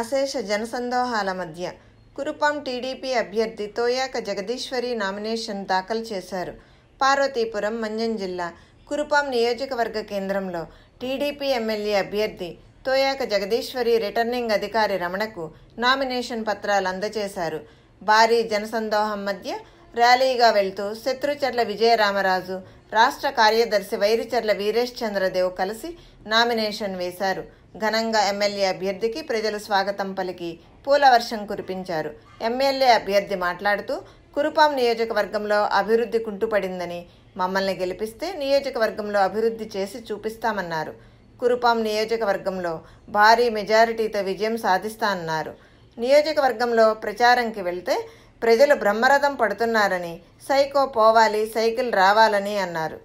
అశేష జనసందోహాల మధ్య కురుపాం టీడీపీ అభ్యర్థి తోయాక జగదీశ్వరి నామినేషన్ దాఖలు చేశారు పార్వతీపురం మంజం జిల్లా కురుపాం నియోజకవర్గ కేంద్రంలో టీడీపీ ఎమ్మెల్యే అభ్యర్థి తోయాక జగదీశ్వరి రిటర్నింగ్ అధికారి రమణకు నామినేషన్ పత్రాలు అందజేశారు భారీ జనసందోహం మధ్య ర్యాలీగా వెళ్తూ శత్రుచర్ల విజయరామరాజు రాష్ట్ర కార్యదర్శి వైరిచర్ల వీరేష్ చంద్రదేవ్ కలిసి నామినేషన్ వేశారు ఘనంగా ఎమ్మెల్యే అభ్యర్థికి ప్రజలు స్వాగతం పలికి పూల వర్షం కురిపించారు ఎమ్మెల్యే అభ్యర్థి మాట్లాడుతూ కురుపాం నియోజకవర్గంలో అభివృద్ధి కుంటుపడిందని మమ్మల్ని గెలిపిస్తే నియోజకవర్గంలో అభివృద్ధి చేసి చూపిస్తామన్నారు కురుపాం నియోజకవర్గంలో భారీ మెజారిటీతో విజయం సాధిస్తానన్నారు నియోజకవర్గంలో ప్రచారంకి వెళ్తే ప్రజలు బ్రహ్మరథం పడుతున్నారని సైకో పోవాలి సైకిల్ రావాలని అన్నారు